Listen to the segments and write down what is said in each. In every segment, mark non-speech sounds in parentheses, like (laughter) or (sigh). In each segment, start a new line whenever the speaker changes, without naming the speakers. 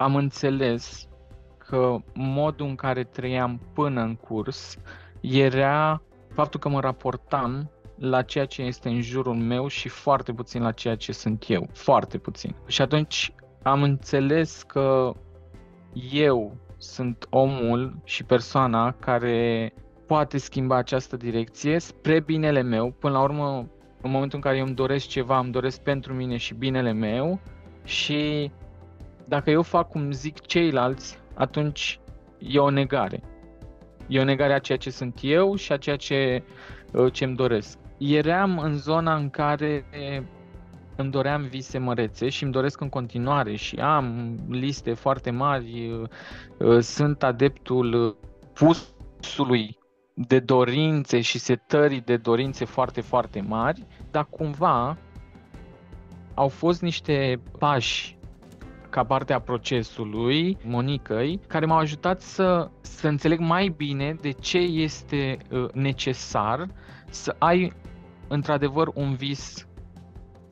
am înțeles că modul în care trăiam până în curs era faptul că mă raportam la ceea ce este în jurul meu și foarte puțin la ceea ce sunt eu, foarte puțin. Și atunci am înțeles că eu sunt omul și persoana care poate schimba această direcție spre binele meu. Până la urmă, în momentul în care eu îmi doresc ceva, îmi doresc pentru mine și binele meu și dacă eu fac cum zic ceilalți, atunci e o negare. E o negare a ceea ce sunt eu și a ceea ce îmi uh, doresc. Eram în zona în care îmi doream vise mărețe și îmi doresc în continuare și am liste foarte mari, uh, uh, sunt adeptul pusului de dorințe și setării de dorințe foarte, foarte mari, dar cumva au fost niște pași ca parte a procesului Monicăi, care m-au ajutat să, să înțeleg mai bine de ce este uh, necesar să ai într-adevăr un vis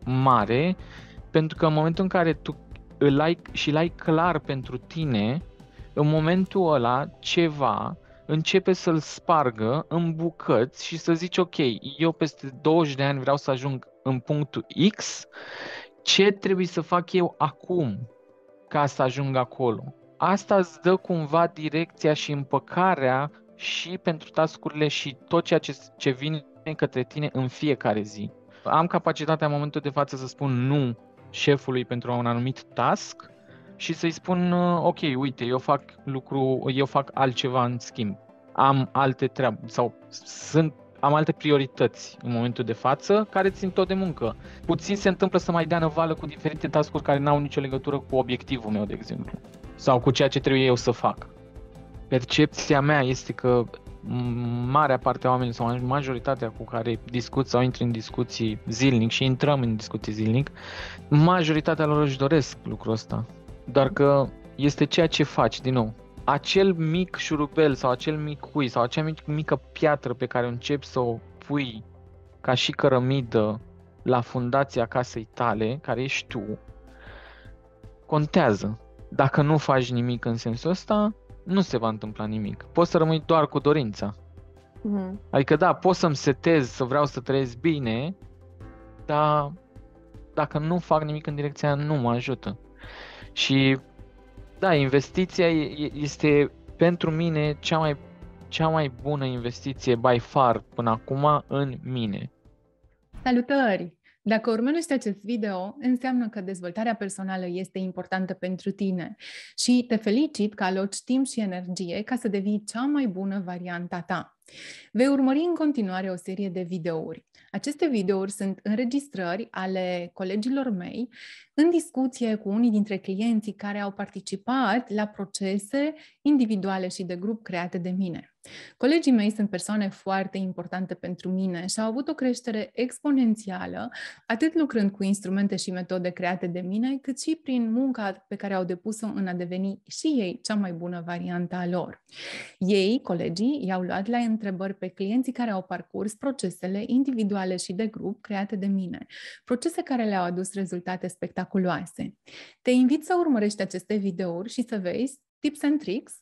mare, pentru că în momentul în care tu îl ai și îl ai clar pentru tine, în momentul ăla ceva începe să-l spargă în bucăți și să zici, ok, eu peste 20 de ani vreau să ajung în punctul X, ce trebuie să fac eu acum ca să ajung acolo. Asta îți dă cumva direcția și împăcarea și pentru tascurile și tot ceea ce, ce vine către tine în fiecare zi. Am capacitatea în momentul de față să spun nu șefului pentru un anumit task și să-i spun, uh, ok, uite, eu fac lucru, eu fac altceva în schimb. Am alte treabă sau sunt am alte priorități în momentul de față care țin tot de muncă. Puțin se întâmplă să mai dea năvală cu diferite tascuri care n-au nicio legătură cu obiectivul meu, de exemplu, sau cu ceea ce trebuie eu să fac. Percepția mea este că marea parte a oamenilor sau majoritatea cu care discut sau intri în discuții zilnic și intrăm în discuții zilnic, majoritatea lor își doresc lucrul ăsta. Doar că este ceea ce faci, din nou, acel mic șurubel sau acel mic cui sau acea mic, mică piatră pe care începi să o pui ca și cărămidă la fundația casei tale, care ești tu, contează. Dacă nu faci nimic în sensul ăsta, nu se va întâmpla nimic. Poți să rămâi doar cu dorința. Mm-hmm. Adică da, pot să-mi setez să vreau să trăiesc bine, dar dacă nu fac nimic în direcția aia, nu mă ajută. Și da, investiția este pentru mine cea mai, cea mai bună investiție by far până acum în mine.
Salutări! Dacă urmărești acest video, înseamnă că dezvoltarea personală este importantă pentru tine și te felicit că aloci timp și energie ca să devii cea mai bună varianta ta. Vei urmări în continuare o serie de videouri. Aceste videouri sunt înregistrări ale colegilor mei în discuție cu unii dintre clienții care au participat la procese individuale și de grup create de mine. Colegii mei sunt persoane foarte importante pentru mine și au avut o creștere exponențială, atât lucrând cu instrumente și metode create de mine, cât și prin munca pe care au depus-o în a deveni și ei cea mai bună variantă a lor. Ei, colegii, i-au luat la întrebări pe clienții care au parcurs procesele individuale și de grup create de mine, procese care le-au adus rezultate spectaculoase. Te invit să urmărești aceste videouri și să vezi tips and tricks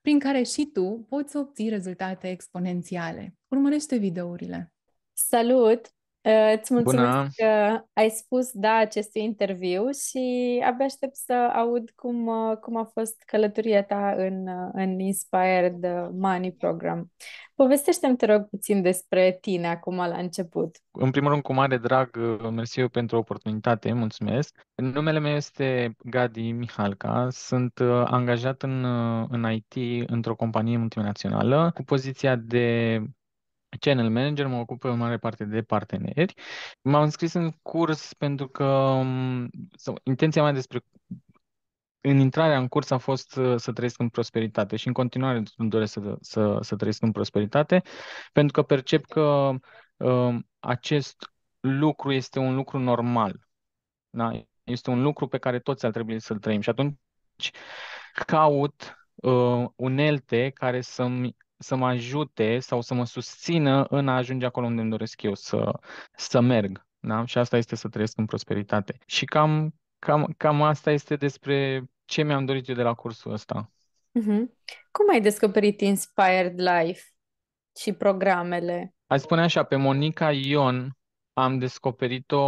prin care și tu poți obții rezultate exponențiale. Urmărește videourile! Salut! Uh, îți mulțumesc Bună. că
ai spus da acestui interviu și abia aștept să aud cum, uh, cum a fost călătoria ta în, uh, în Inspired Money Program. Povestește-mi, te rog, puțin despre tine acum la început.
În primul rând, cu mare drag, mersi eu pentru oportunitate, mulțumesc. Numele meu este Gadi Mihalca, sunt angajat în, în IT într-o companie multinațională cu poziția de Channel Manager, mă ocup pe o mare parte de parteneri. M-am înscris în curs pentru că mm, sau, intenția mea despre în intrarea în curs a fost uh, să trăiesc în prosperitate și în continuare îmi doresc să, să, să trăiesc în prosperitate, pentru că percep că uh, acest lucru este un lucru normal. Da? Este un lucru pe care toți ar trebui să-l trăim și atunci caut uh, unelte care să-mi să mă ajute sau să mă susțină în a ajunge acolo unde îmi doresc eu să, să merg. Da? Și asta este să trăiesc în prosperitate. Și cam, cam, cam asta este despre ce mi-am dorit eu de la cursul ăsta.
Mm-hmm. Cum ai descoperit Inspired Life și programele?
Ai spune așa, pe Monica Ion am descoperit-o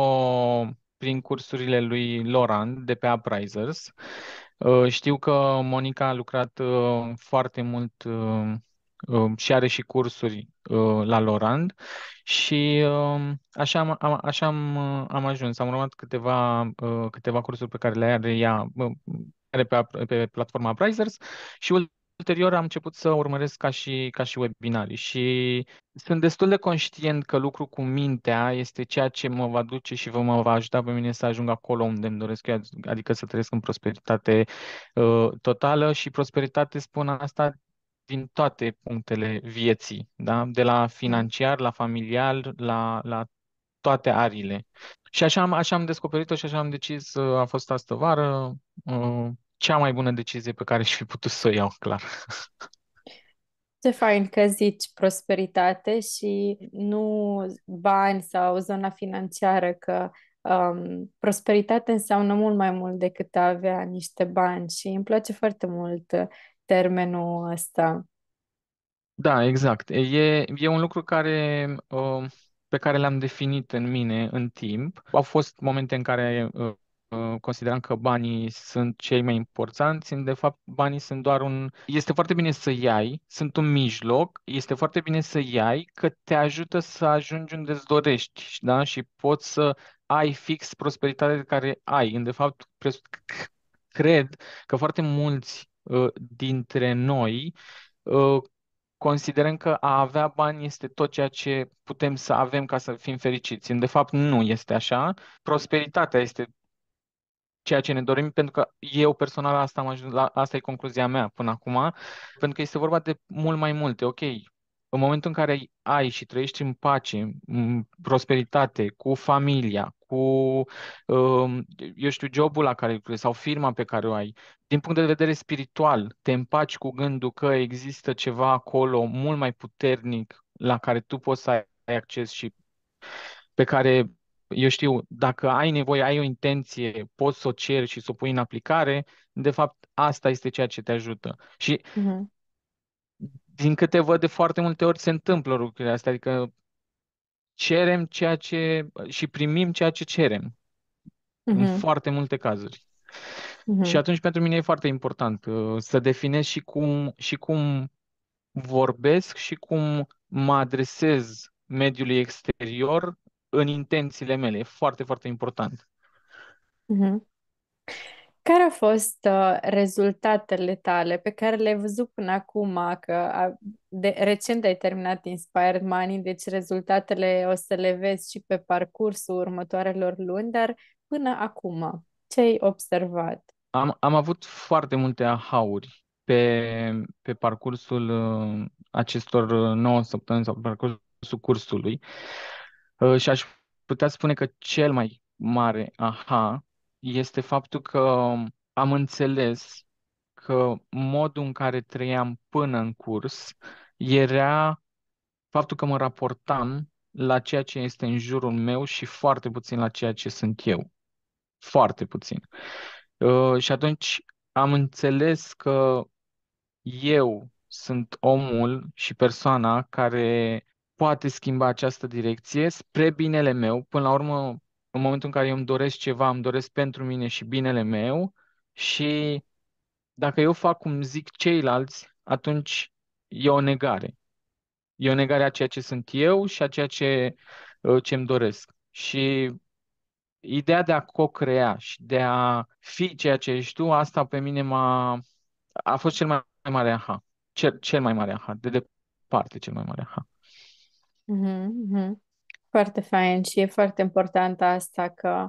prin cursurile lui Laurent de pe Uprisers. Ă, știu că Monica a lucrat ă, foarte mult ă, Um, și are și cursuri uh, la Lorand și um, așa, am, așa am, uh, am ajuns. Am urmat câteva, uh, câteva cursuri pe care le are ea are pe, pe platforma Prizers și ulterior am început să urmăresc ca și, ca și webinarii și sunt destul de conștient că lucru cu mintea este ceea ce mă va duce și vă mă va ajuta pe mine să ajung acolo unde îmi doresc eu, adică să trăiesc în prosperitate uh, totală și prosperitate spun asta din toate punctele vieții, da? de la financiar, la familial, la, la toate arile. Și așa am, așa am descoperit-o și așa am decis, uh, a fost astă vară, uh, cea mai bună decizie pe care și fi putut să o iau, clar.
Ce fain că zici prosperitate și nu bani sau zona financiară, că um, prosperitate înseamnă mult mai mult decât a avea niște bani și îmi place foarte mult uh, termenul ăsta.
Da, exact. E, e un lucru care, pe care l-am definit în mine în timp. Au fost momente în care consideram că banii sunt cei mai importanți, de fapt banii sunt doar un... Este foarte bine să iai, sunt un mijloc, este foarte bine să iai, că te ajută să ajungi unde îți dorești, da? Și poți să ai fix prosperitatea care ai. De fapt, cred că foarte mulți Ă, dintre noi ă, considerăm că a avea bani este tot ceea ce putem să avem ca să fim fericiți. De fapt, nu este așa. Prosperitatea este ceea ce ne dorim, pentru că eu personal asta am ajuns la, asta e concluzia mea până acum, pentru că este vorba de mult mai multe. Ok, în momentul în care ai și trăiești în pace, în prosperitate, cu familia, cu, um, eu știu, jobul la care lucrezi sau firma pe care o ai. Din punct de vedere spiritual, te împaci cu gândul că există ceva acolo mult mai puternic la care tu poți să ai acces și pe care, eu știu, dacă ai nevoie, ai o intenție, poți să o ceri și să o pui în aplicare, de fapt asta este ceea ce te ajută. Și uh-huh. din câte văd de foarte multe ori se întâmplă lucrurile astea, adică cerem ceea ce și primim ceea ce cerem. Uh-huh. În mm-hmm. foarte multe cazuri. Uh-huh. Și atunci pentru mine e foarte important uh, să definez și cum, și cum vorbesc și cum mă adresez mediului exterior în intențiile mele. E foarte, foarte important.
Uh-huh. Care au fost uh, rezultatele tale pe care le-ai văzut până acum, că a, de, recent ai terminat Inspired Money, deci rezultatele o să le vezi și pe parcursul următoarelor luni, dar până acum, ce ai observat?
Am, am avut foarte multe ahauri pe, pe parcursul uh, acestor 9 uh, săptămâni sau parcursul cursului uh, și aș putea spune că cel mai mare aha este faptul că am înțeles că modul în care trăiam până în curs era faptul că mă raportam la ceea ce este în jurul meu și foarte puțin la ceea ce sunt eu. Foarte puțin. Uh, și atunci am înțeles că eu sunt omul și persoana care poate schimba această direcție spre binele meu. Până la urmă, în momentul în care eu îmi doresc ceva, îmi doresc pentru mine și binele meu și dacă eu fac cum zic ceilalți, atunci e o negare. E o negare a ceea ce sunt eu și a ceea ce uh, ce îmi doresc. Și ideea de a co-crea și de a fi ceea ce ești tu, asta pe mine m-a... a fost cel mai mare aha. Cel, cel mai mare aha, de departe cel mai mare aha.
Mm-hmm. mm-hmm. Foarte fain și e foarte important asta că,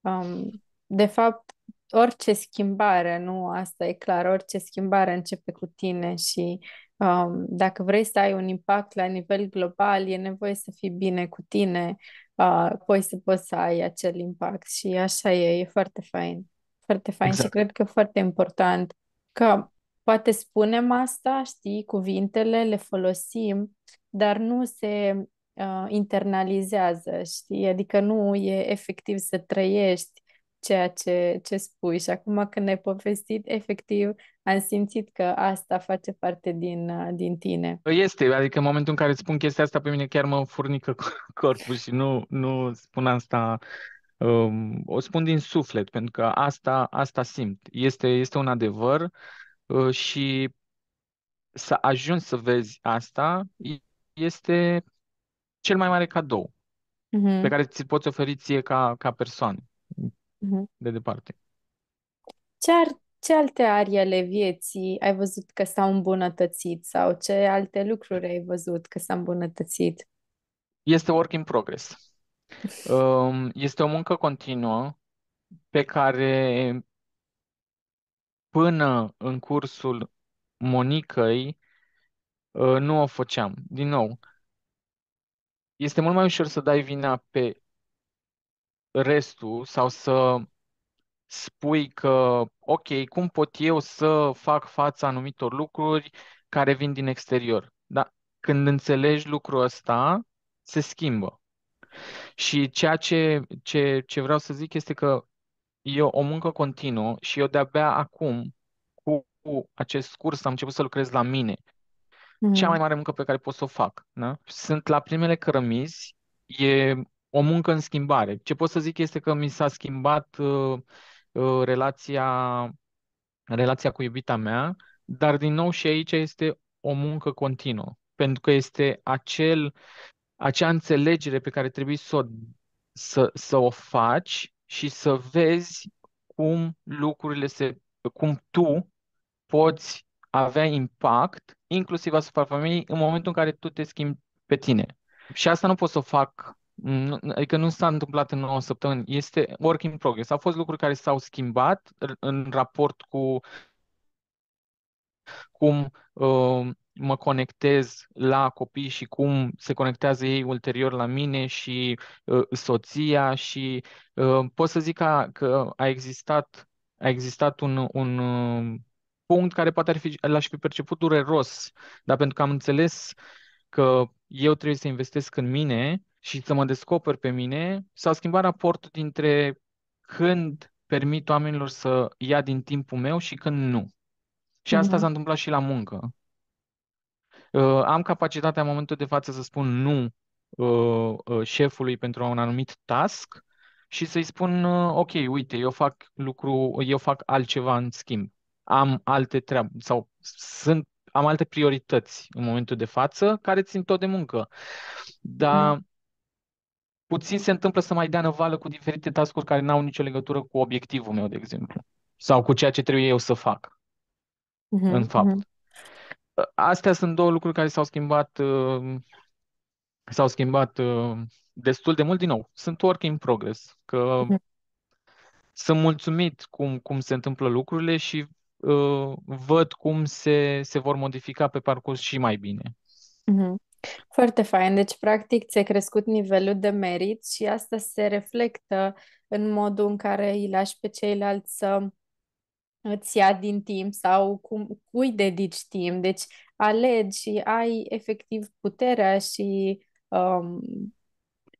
um, de fapt, orice schimbare, nu asta e clar, orice schimbare începe cu tine și um, dacă vrei să ai un impact la nivel global, e nevoie să fii bine cu tine, uh, să poți să ai acel impact și așa e, e foarte fain. Foarte fain exact. și cred că e foarte important că poate spunem asta, știi, cuvintele le folosim, dar nu se uh, internalizează, știi? Adică nu e efectiv să trăiești ceea ce, ce spui și acum când ne-ai povestit, efectiv am simțit că asta face parte din, uh, din tine.
Păi este, adică în momentul în care îți spun chestia asta pe mine chiar mă furnică (laughs) corpul și nu, nu spun asta um, o spun din suflet, pentru că asta, asta simt. Este, este un adevăr uh, și să ajungi să vezi asta este cel mai mare cadou uh-huh. pe care ți-l poți oferi ție ca, ca persoană, uh-huh. de departe.
Ce, ar, ce alte arii ale vieții ai văzut că s-au îmbunătățit sau ce alte lucruri ai văzut că s-au îmbunătățit?
Este work in progress. (laughs) Um, este o muncă continuă pe care până în cursul Monicăi uh, nu o făceam. Din nou, este mult mai ușor să dai vina pe restul sau să spui că, ok, cum pot eu să fac fața anumitor lucruri care vin din exterior. Dar când înțelegi lucrul ăsta, se schimbă. Și ceea ce, ce, ce vreau să zic este că e o muncă continuă și eu de-abia acum, cu acest curs, am început să lucrez la mine cea mm. mai mare muncă pe care pot să o fac. Da? Sunt la primele cărămizi, e o muncă în schimbare. Ce pot să zic este că mi s-a schimbat uh, uh, relația, relația cu iubita mea, dar din nou și aici este o muncă continuă, pentru că este acel, acea înțelegere pe care trebuie să o, să, să o faci și să vezi cum lucrurile se, cum tu poți avea impact, inclusiv asupra familiei, în momentul în care tu te schimbi pe tine. Și asta nu pot să o fac, adică nu s-a întâmplat în 9 săptămâni, este work in progress. Au fost lucruri care s-au schimbat în raport cu cum uh, mă conectez la copii și cum se conectează ei ulterior la mine și uh, soția și uh, pot să zic că, că a existat a existat un, un uh, punct care poate ar fi, l-aș fi perceput dureros, dar pentru că am înțeles că eu trebuie să investesc în mine și să mă descoper pe mine, s-a schimbat raportul dintre când permit oamenilor să ia din timpul meu și când nu. Și asta mm. s-a întâmplat și la muncă. Uh, am capacitatea în momentul de față să spun nu uh, uh, șefului pentru un anumit task și să-i spun, uh, ok, uite, eu fac lucru, eu fac altceva în schimb am alte treabă sau sunt, am alte priorități în momentul de față care țin tot de muncă. Dar mm. puțin se întâmplă să mai dea năvală cu diferite tascuri care n-au nicio legătură cu obiectivul meu, de exemplu, sau cu ceea ce trebuie eu să fac, mm-hmm. în fapt. Mm-hmm. Astea sunt două lucruri care s-au schimbat uh, s-au schimbat uh, destul de mult din nou. Sunt work in progress, că mm-hmm. sunt mulțumit cum, cum se întâmplă lucrurile și Uh, văd cum se, se vor modifica pe parcurs și mai bine. Mhm.
Foarte fain. Deci, practic, ți-a crescut nivelul de merit și asta se reflectă în modul în care îi lași pe ceilalți să îți ia din timp sau cum, cui dedici timp. Deci, alegi și ai efectiv puterea și um,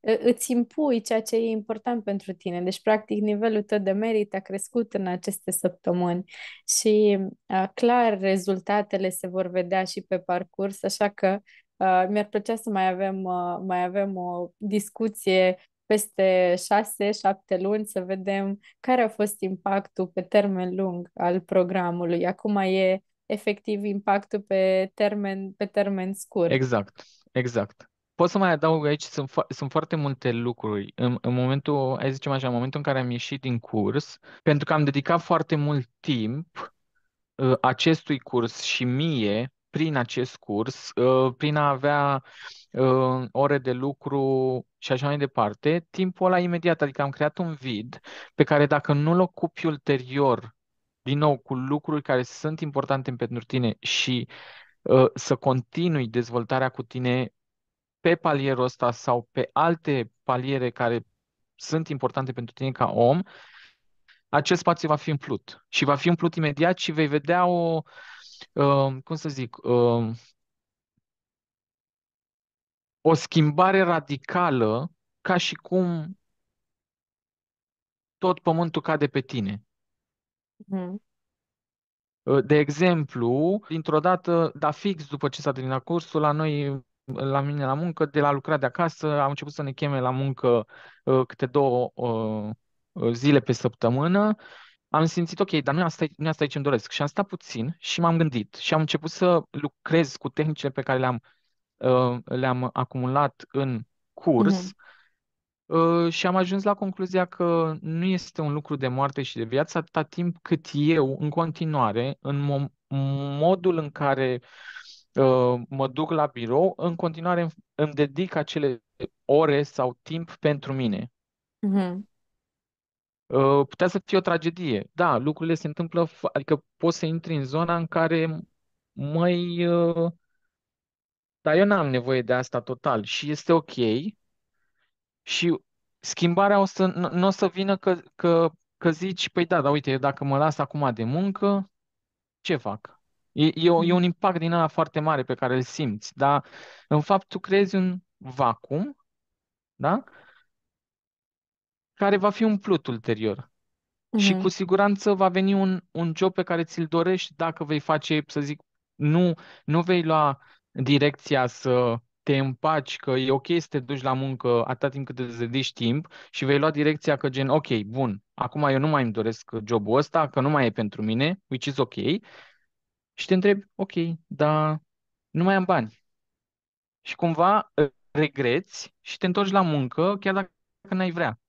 îți impui ceea ce e important pentru tine. Deci, practic, nivelul tău de merit a crescut în aceste săptămâni și clar rezultatele se vor vedea și pe parcurs, așa că mi-ar plăcea să mai avem, mai avem o discuție peste șase, șapte luni să vedem care a fost impactul pe termen lung al programului. Acum e efectiv impactul pe termen, pe termen scurt. Exact,
exact. Pot să mai adaug aici, sunt, fo- sunt foarte multe lucruri. În, în momentul, hai zicem așa, în momentul în care am ieșit din curs, pentru că am dedicat foarte mult timp uh, acestui curs și mie, prin acest curs, uh, prin a avea uh, ore de lucru și așa mai departe, timpul ăla imediat, adică am creat un vid pe care dacă nu-l ocupi ulterior, din nou, cu lucruri care sunt importante pentru tine și să continui dezvoltarea cu tine pe palierul ăsta sau pe alte paliere care sunt importante pentru tine ca om, acest spațiu va fi umplut. Și va fi umplut imediat și vei vedea o, um, cum să zic, um, o schimbare radicală, ca și cum tot pământul cade pe tine. Mm-hmm. Uh, de exemplu, dintr-o dată, da fix după ce s-a terminat cursul, la noi la mine la muncă, de la lucrat de acasă, am început să ne cheme la muncă uh, câte două uh, zile pe săptămână. Am simțit, ok, dar nu asta e, nu asta e ce-mi doresc. Și am stat puțin și m-am gândit și am început să lucrez cu tehnicile pe care le-am, uh, le-am acumulat în curs. Mm-hmm. Uh, și am ajuns la concluzia că nu este un lucru de moarte și de viață atâta timp cât eu, în continuare, în mo- modul în care uh, Ă, mă duc la birou, în continuare îmi dedic acele ore sau timp pentru mine. Mm-hmm. Ă, putea să fie o tragedie. Da, lucrurile se întâmplă, adică poți să intri în zona în care mai. Ă, dar eu n-am nevoie de asta total și este ok. Și schimbarea o să, nu o să vină că, că, că zici, păi da, dar uite, dacă mă las acum de muncă, ce fac? E, e, o, e un mm-hmm. impact din ăla foarte mare pe care îl simți, dar în fapt tu creezi un vacum, da? Care va fi umplut ulterior. Și mm-hmm. cu siguranță va veni un, un job pe care ți-l dorești dacă vei face, să zic, nu, nu vei lua direcția să te împaci, că e ok să te duci la muncă atâta timp cât îți dedici timp și vei lua direcția că gen, ok, bun, acum eu nu mai îmi doresc jobul ăsta, că nu mai e pentru mine, which is ok, și te întrebi, ok, dar nu mai am bani. Și cumva regreți și te întorci la muncă chiar dacă n-ai vrea.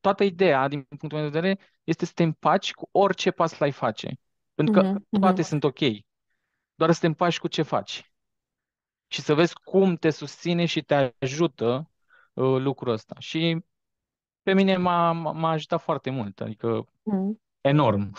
Toată ideea, din punctul meu de vedere, este să te împaci cu orice pas l-ai face. Pentru că mhm, mhm. toate sunt ok. Doar să te împaci cu ce faci. Și să vezi cum te susține și te ajută uh, lucrul ăsta. Și pe mine m-a, m-a ajutat foarte mult, adică mhm. enorm. (laughs)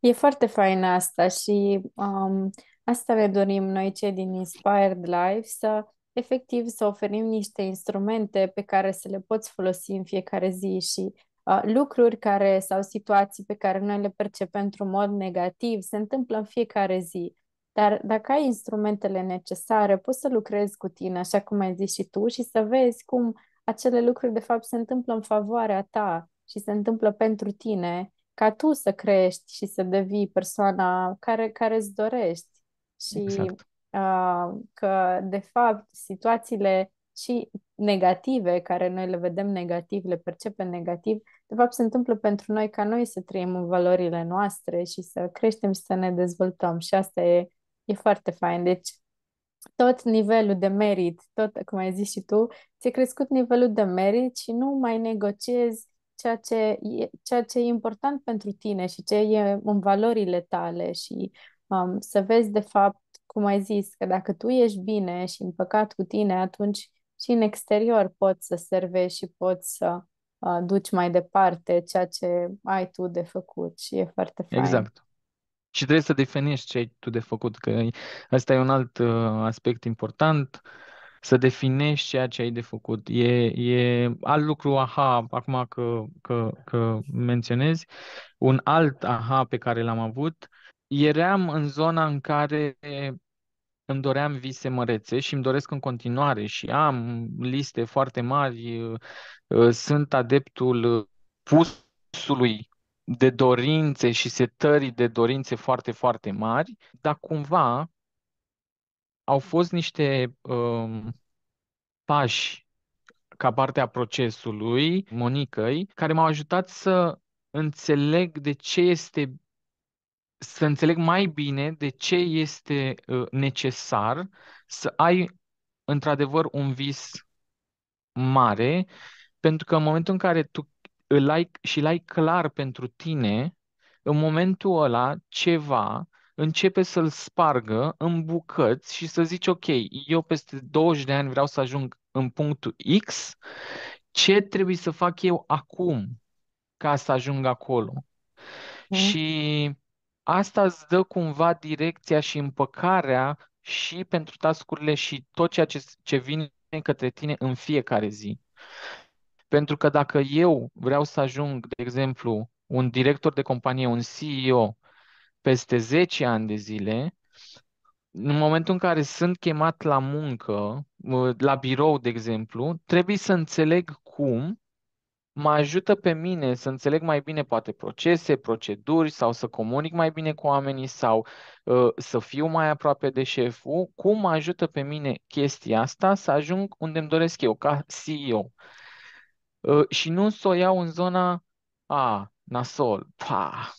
E foarte fain asta și um, asta ne dorim noi cei din Inspired Life să efectiv să oferim niște instrumente pe care să le poți folosi în fiecare zi și uh, lucruri care sau situații pe care noi le percepem într-un mod negativ se întâmplă în fiecare zi. Dar dacă ai instrumentele necesare, poți să lucrezi cu tine, așa cum ai zis și tu, și să vezi cum acele lucruri de fapt se întâmplă în favoarea ta și se întâmplă pentru tine ca tu să crești și să devii persoana care, care îți dorești. Și exact. uh, că, de fapt, situațiile și negative, care noi le vedem negativ, le percepem negativ, de fapt se întâmplă pentru noi ca noi să trăim în valorile noastre și să creștem și să ne dezvoltăm. Și asta e, e foarte fain. Deci, tot nivelul de merit, tot, cum ai zis și tu, ți-ai crescut nivelul de merit și nu mai negociezi ceea ce, e, ceea ce e important pentru tine și ce e în valorile tale și um, să vezi, de fapt, cum ai zis, că dacă tu ești bine și în păcat cu tine, atunci și în exterior poți să servești și poți să uh, duci mai departe ceea ce ai tu de făcut și e foarte
fain. Exact. Și trebuie să definești ce ai tu de făcut, că asta e un alt uh, aspect important. Uh, să definești ceea ce ai de făcut. E, e alt lucru, aha, acum că, că, că menționezi, un alt aha pe care l-am avut, eram în zona în care îmi doream vise mărețe și îmi doresc în continuare și am liste foarte mari, uh, uh, sunt adeptul pusului de dorințe și setării de dorințe foarte, foarte mari, dar cumva au fost niște um, pași ca parte a procesului Monicăi, care m-au ajutat să înțeleg de ce este să înțeleg mai bine de ce este uh, necesar să ai într-adevăr un vis mare, pentru că în momentul în care tu îl ai și îl ai clar pentru tine, în momentul ăla ceva începe să-l spargă în bucăți și să zici, ok, eu peste 20 de ani vreau să ajung în punctul X, ce trebuie să fac eu acum ca să ajung acolo? Mm. Și asta îți dă cumva direcția și împăcarea și pentru tascurile și tot ceea ce, ce vine către tine în fiecare zi. Pentru că dacă eu vreau să ajung, de exemplu, un director de companie, un CEO, peste 10 ani de zile, în momentul în care sunt chemat la muncă, la birou, de exemplu, trebuie să înțeleg cum mă ajută pe mine să înțeleg mai bine poate procese, proceduri sau să comunic mai bine cu oamenii sau uh, să fiu mai aproape de șeful, cum mă ajută pe mine chestia asta să ajung unde îmi doresc eu, ca CEO. Uh, ă, și nu să o iau în zona a, nasol, pa,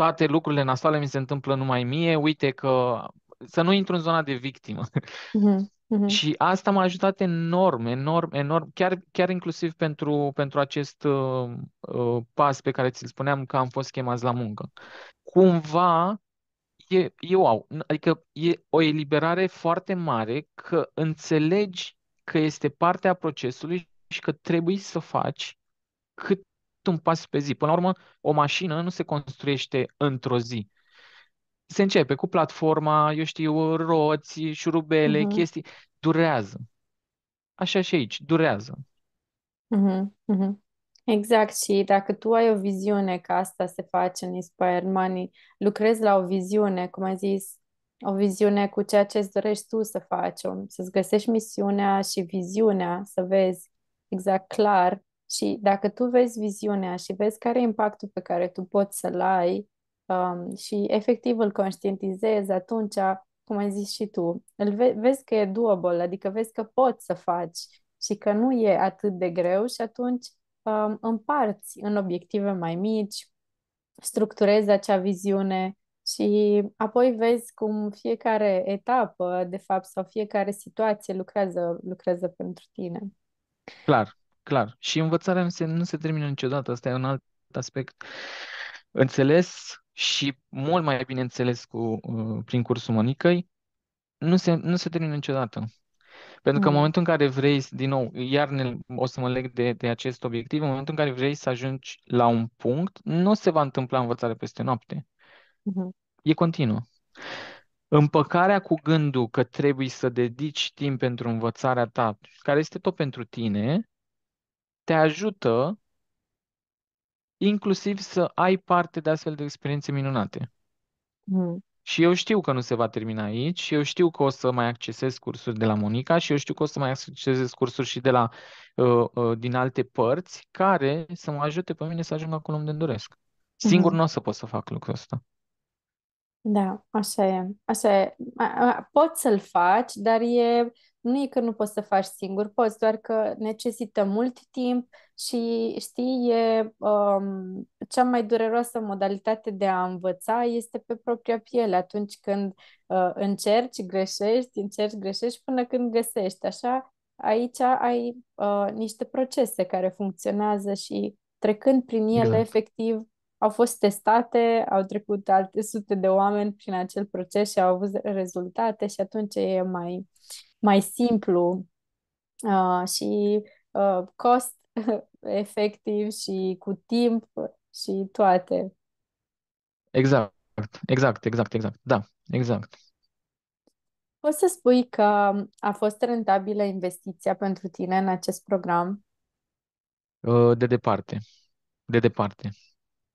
toate lucrurile nasoale mi se întâmplă numai mie, uite că să nu intru în zona de victimă. Mm-hmm. Mm-hmm. Și asta m-a ajutat enorm, enorm, enorm, chiar, chiar inclusiv pentru, pentru acest uh, uh, pas pe care ți-l spuneam că am fost chemați la muncă. Cumva, e, e wow, adică e o eliberare foarte mare că înțelegi că este partea procesului și că trebuie să faci cât un pas pe zi. Până la urmă, o mașină nu se construiește într-o zi. Se începe cu platforma, eu știu, roți, șurubele, uh-huh. chestii. Durează. Așa și aici, durează.
Uh-huh. Uh-huh. Exact și dacă tu ai o viziune că asta se face în Inspire Money, lucrezi la o viziune, cum ai zis, o viziune cu ceea ce îți dorești tu să faci, să-ți găsești misiunea și viziunea, să vezi exact clar și dacă tu vezi viziunea și vezi care e impactul pe care tu poți să-l ai um, și efectiv îl conștientizezi, atunci, cum ai zis și tu, îl ve- vezi că e doable, adică vezi că poți să faci și că nu e atât de greu și atunci um, împarți în obiective mai mici, structurezi acea viziune și apoi vezi cum fiecare etapă, de fapt, sau fiecare situație lucrează, lucrează pentru tine.
Clar clar. Și învățarea nu se, nu se termină niciodată, asta e un alt aspect înțeles și mult mai bine înțeles cu, uh, prin cursul Monicăi, nu se, nu se termină niciodată. Pentru că în mm. momentul în care vrei, din nou, iar ne, o să mă leg de, de acest obiectiv, în momentul în care vrei să ajungi la un punct, nu se va întâmpla învățare peste noapte. Mm-hmm. E continuă. Împăcarea cu gândul că trebuie să dedici timp pentru învățarea ta, care este tot pentru tine, te ajută inclusiv să ai parte de astfel de experiențe minunate. Mm. Și eu știu că nu se va termina aici, și eu știu că o să mai accesez cursuri de la Monica și eu știu că o să mai accesez cursuri și de la uh, uh, din alte părți care să mă ajute pe mine să ajung acolo unde îmi doresc. Singur mm-hmm. nu o să pot să fac lucrul ăsta.
Da, așa e. Așa e. Poți să-l faci, dar e, nu e că nu poți să faci singur, poți, doar că necesită mult timp și, știi, e um, cea mai dureroasă modalitate de a învăța este pe propria piele, atunci când uh, încerci, greșești, încerci, greșești, până când găsești. Așa, aici ai uh, niște procese care funcționează și trecând prin ele, da. efectiv, au fost testate, au trecut alte sute de oameni prin acel proces și au avut rezultate și atunci e mai, mai simplu uh, și uh, cost (laughs) efectiv și cu timp și toate.
Exact, exact, exact, exact, da, exact.
Poți să spui că a fost rentabilă investiția pentru tine în acest program?
Uh, de departe, de departe.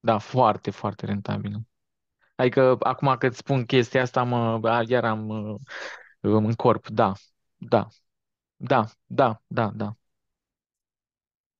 Da, foarte, foarte rentabilă. Adică acum că îți spun chestia asta, mă, iar am uh, în corp, da, da, da, da, da, da.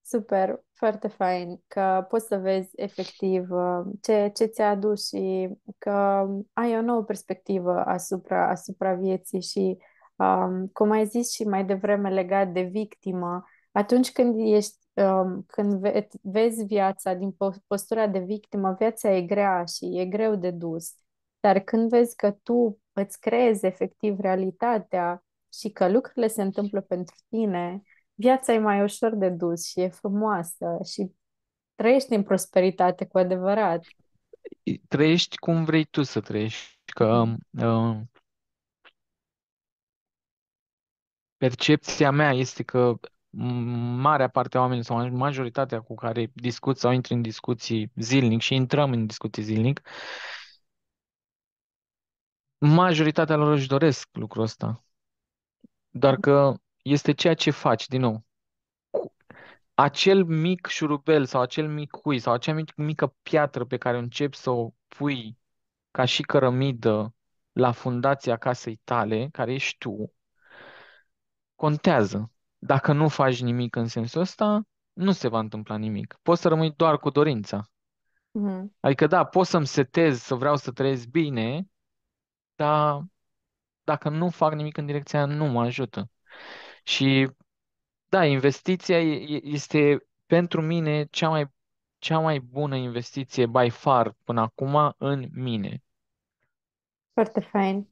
Super, foarte fain că poți să vezi efectiv uh, ce, ce ți-a adus și că ai o nouă perspectivă asupra, asupra vieții și, um, cum ai zis și mai devreme, legat de victimă, atunci când ești Um, când ve- vezi viața din postura de victimă, viața e grea și e greu de dus. Dar când vezi că tu îți creezi efectiv realitatea și că lucrurile se întâmplă pentru tine, viața e mai ușor de dus și e frumoasă și trăiești în prosperitate cu adevărat.
Trăiești cum vrei tu să trăiești, că mm. uh, percepția mea este că marea parte a oamenilor sau majoritatea cu care discut sau intri în discuții zilnic și intrăm în discuții zilnic, majoritatea lor își doresc lucrul ăsta. Doar că este ceea ce faci, din nou. Acel mic șurubel sau acel mic cui sau acea mic, mică piatră pe care începi să o pui ca și cărămidă la fundația casei tale, care ești tu, contează. Dacă nu faci nimic în sensul ăsta, nu se va întâmpla nimic. Poți să rămâi doar cu dorința. Mm-hmm. Adică, da, pot să-mi setez să vreau să trăiesc bine, dar dacă nu fac nimic în direcția aia, nu mă ajută. Și, da, investiția este pentru mine cea mai, cea mai bună investiție by far până acum în mine.
Foarte fain.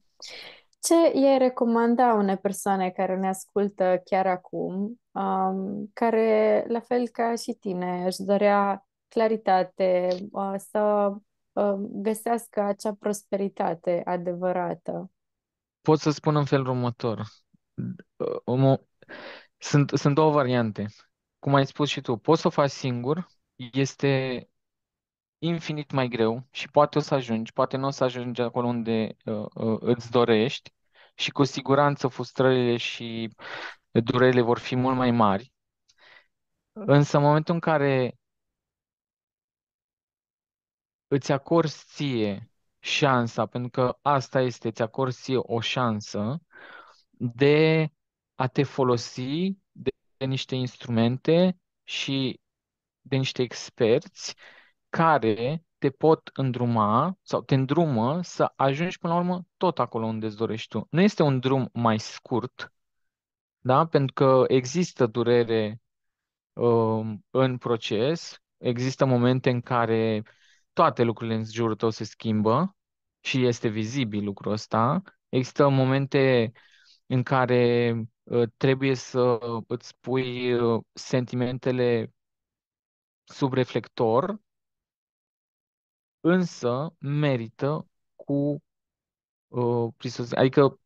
Ce e recomanda unei persoane care ne ascultă chiar acum, um, care, la fel ca și tine, își dorea claritate, uh, să uh, găsească acea prosperitate adevărată?
Pot să spun în felul următor. Uh, um, sunt, sunt două variante. Cum ai spus și tu, poți să o faci singur, este infinit mai greu și poate o să ajungi, poate nu o să ajungi acolo unde uh, uh, îți dorești și cu siguranță frustrările și durerile vor fi mult mai mari. Însă în momentul în care îți acorzi ție șansa, pentru că asta este, îți acorzi ție o șansă de a te folosi de, de niște instrumente și de niște experți care te pot îndruma sau te îndrumă să ajungi până la urmă tot acolo unde îți dorești tu. Nu este un drum mai scurt, da? pentru că există durere uh, în proces, există momente în care toate lucrurile în jurul tău se schimbă și este vizibil lucrul ăsta. Există momente în care uh, trebuie să îți pui uh, sentimentele sub reflector însă merită cu uh, prisosință, adică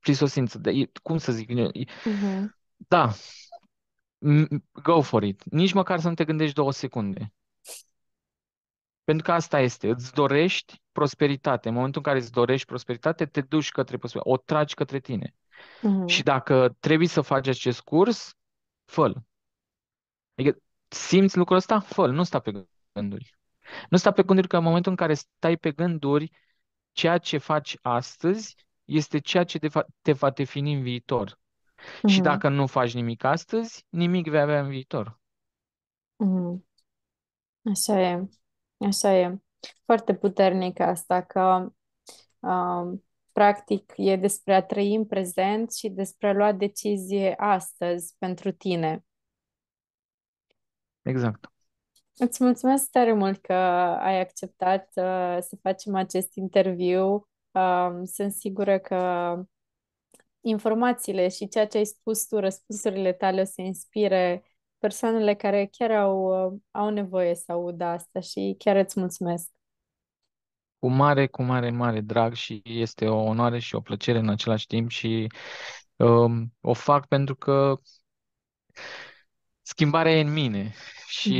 prisosință, de, cum să zic, uh-huh. da, go for it, nici măcar să nu te gândești două secunde. Pentru că asta este, îți dorești prosperitate. În momentul în care îți dorești prosperitate, te duci către prosperitate, o tragi către tine. Uh-huh. Și dacă trebuie să faci acest curs, fă Adică simți lucrul ăsta? fă nu sta pe gânduri. Nu sta pe gânduri că în momentul în care stai pe gânduri, ceea ce faci astăzi este ceea ce te fa- te va defini în viitor. Mm-hmm. Și mhm. dacă nu faci nimic astăzi, nimic vei avea în viitor.
Mm-hmm. Așa e. Așa e. Foarte puternic asta că uh, practic e despre a trăi în prezent și despre a lua decizie astăzi pentru tine. Exact. Îți mulțumesc tare mult că ai acceptat uh, să facem acest interviu. Uh, sunt sigură că informațiile și ceea ce ai spus tu, răspunsurile tale o să inspire persoanele care chiar au, uh, au nevoie să audă asta și chiar îți mulțumesc.
Cu mare, cu mare, mare drag și este o onoare și o plăcere în același timp și uh, o fac pentru că schimbarea e în mine și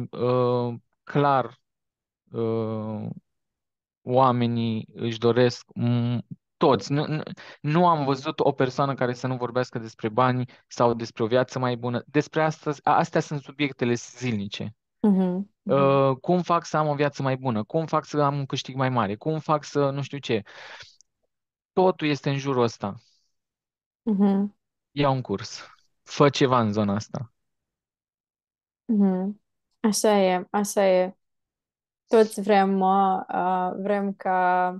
mm-hmm. uh, clar uh, oamenii își doresc m- toți. Nu, nu, nu am văzut o persoană care să nu vorbească despre bani sau despre o viață mai bună. Despre asta, astea sunt subiectele zilnice. Uh-huh. uh-huh. Uh, mhm. cum fac să am o viață mai bună? Cum fac să am un câștig mai mare? Cum fac să nu știu ce? Totul este în jurul ăsta.
Uh-huh. Mhm.
Ia un curs. Fă ceva în zona asta.
Mhm. Așa e, așa e. Toți vrem, uh, vrem ca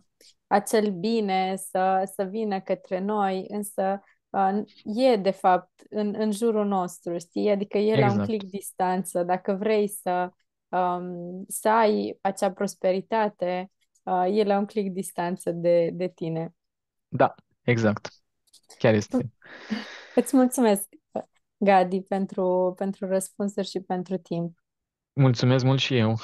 acel bine să, să vină către noi, însă uh, e de fapt în, în jurul nostru, știi? Adică e la un exact. clic distanță. Dacă vrei să, um, să ai acea prosperitate, uh, e la un clic distanță de, de tine.
Da, exact. Chiar este.
Îți mulțumesc. Gadi, pentru, pentru răspunsuri și pentru timp.
Mulțumesc mult și eu.